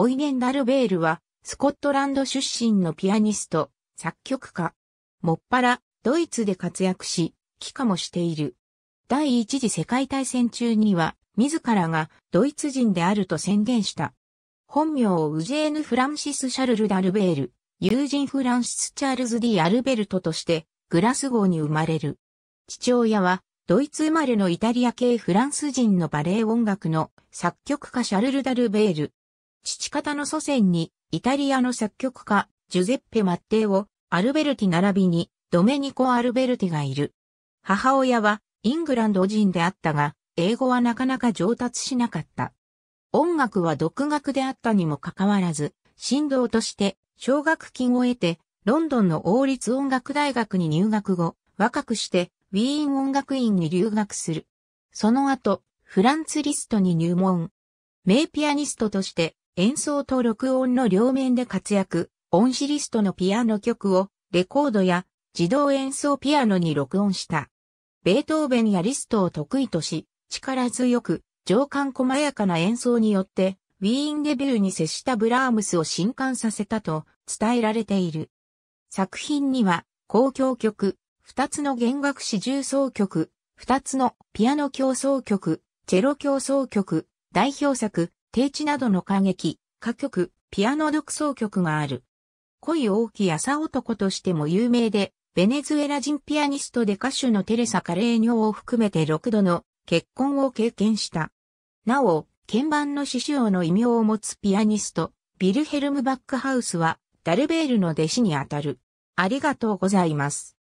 オイゲン・ダルベールは、スコットランド出身のピアニスト、作曲家。もっぱら、ドイツで活躍し、帰化もしている。第一次世界大戦中には、自らがドイツ人であると宣言した。本名をウジェーヌ・フランシス・シャルル・ダルベール、友人フランシス・チャールズ・ディ・アルベルトとして、グラスゴーに生まれる。父親は、ドイツ生まれのイタリア系フランス人のバレエ音楽の作曲家シャルル・ダルベール、父方の祖先に、イタリアの作曲家、ジュゼッペ・マッテーを、アルベルティ並びに、ドメニコ・アルベルティがいる。母親は、イングランド人であったが、英語はなかなか上達しなかった。音楽は独学であったにもかかわらず、振動として奨学金を得て、ロンドンの王立音楽大学に入学後、若くしてウィーン音楽院に留学する。その後、フランツ・リストに入門。名ピアニストとして演奏と録音の両面で活躍、音シリストのピアノ曲をレコードや自動演奏ピアノに録音した。ベートーベンやリストを得意とし、力強く、情感細やかな演奏によって、ウィーンデビューに接したブラームスを震撼させたと伝えられている。作品には、交響曲、二つの弦楽四重奏曲、二つのピアノ競争曲、チェロ競争曲、代表作、低地などの歌劇、歌曲、ピアノ独奏曲がある。恋大きい朝男としても有名で、ベネズエラ人ピアニストで歌手のテレサ・カレーニョを含めて6度の結婚を経験した。なお、鍵盤の師匠の異名を持つピアニスト、ビルヘルム・バックハウスは、ダルベールの弟子にあたる。ありがとうございます。